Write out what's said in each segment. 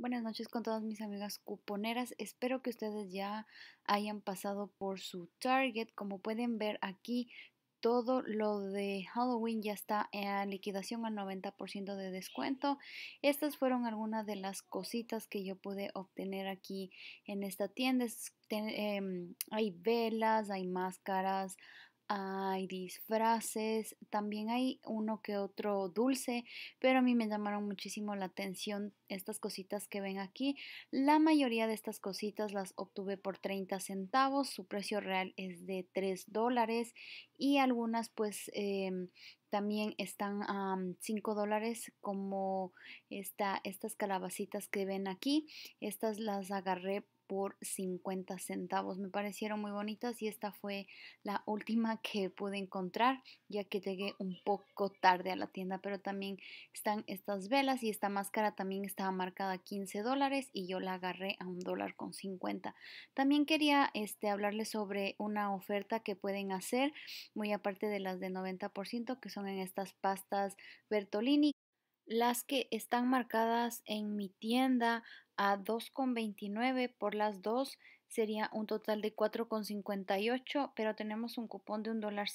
Buenas noches con todas mis amigas cuponeras. Espero que ustedes ya hayan pasado por su target. Como pueden ver aquí, todo lo de Halloween ya está en liquidación al 90% de descuento. Estas fueron algunas de las cositas que yo pude obtener aquí en esta tienda. Em, hay velas, hay máscaras, hay disfraces, también hay uno que otro dulce, pero a mí me llamaron muchísimo la atención estas cositas que ven aquí. La mayoría de estas cositas las obtuve por 30 centavos, su precio real es de 3 dólares y algunas pues em, también están a 5 mm, dólares como esta, estas calabacitas que ven aquí. Estas las agarré por 50 centavos. Me parecieron muy bonitas y esta fue la última que pude encontrar ya que llegué un poco tarde a la tienda, pero también están estas velas y esta máscara también estaba marcada a 15 dólares y yo la agarré a un dólar con 50. También quería este, hablarles sobre una oferta que pueden hacer, muy aparte de las de 90% que son en estas pastas Bertolini las que están marcadas en mi tienda a 2,29 por las dos sería un total de 4,58 pero tenemos un cupón de un dólar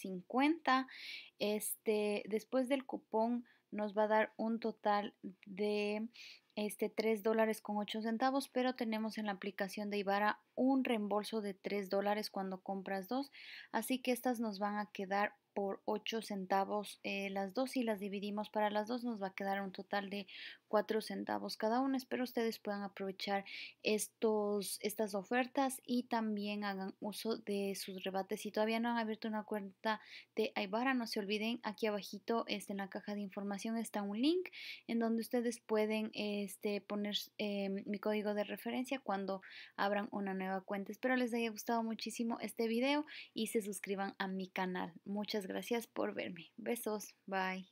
este después del cupón nos va a dar un total de este dólares centavos pero tenemos en la aplicación de Ibarra un reembolso de 3 dólares cuando compras dos así que estas nos van a quedar por 8 centavos eh, las dos y las dividimos para las dos nos va a quedar un total de 4 centavos cada una. Espero ustedes puedan aprovechar estos, estas ofertas y también hagan uso de sus rebates. Si todavía no han abierto una cuenta de Ibarra, no se olviden, aquí abajito este, en la caja de información está un link en donde ustedes pueden este, poner eh, mi código de referencia cuando abran una nueva cuenta. Espero les haya gustado muchísimo este video y se suscriban a mi canal. Muchas gracias gracias por verme. Besos, bye.